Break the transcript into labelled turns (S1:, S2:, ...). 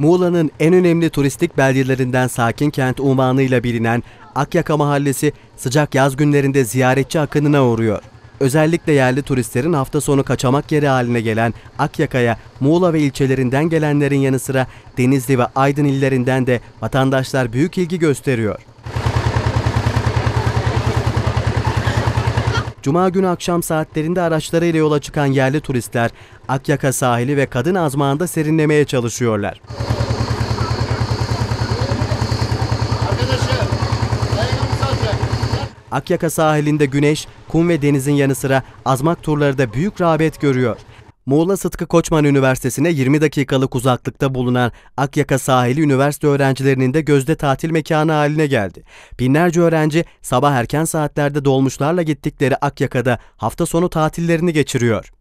S1: Muğla'nın en önemli turistik beldelerinden sakin kent umanıyla bilinen Akyaka Mahallesi sıcak yaz günlerinde ziyaretçi akınına uğruyor. Özellikle yerli turistlerin hafta sonu kaçamak yeri haline gelen Akyaka'ya Muğla ve ilçelerinden gelenlerin yanı sıra Denizli ve Aydın illerinden de vatandaşlar büyük ilgi gösteriyor. Cuma günü akşam saatlerinde araçlarıyla yola çıkan yerli turistler Akyaka sahili ve Kadın Azmağı'nda serinlemeye çalışıyorlar. Akyaka sahilinde güneş, kum ve denizin yanı sıra azmak turları da büyük rağbet görüyor. Muğla Sıtkı Koçman Üniversitesi'ne 20 dakikalık uzaklıkta bulunan Akyaka sahili üniversite öğrencilerinin de gözde tatil mekanı haline geldi. Binlerce öğrenci sabah erken saatlerde dolmuşlarla gittikleri Akyaka'da hafta sonu tatillerini geçiriyor.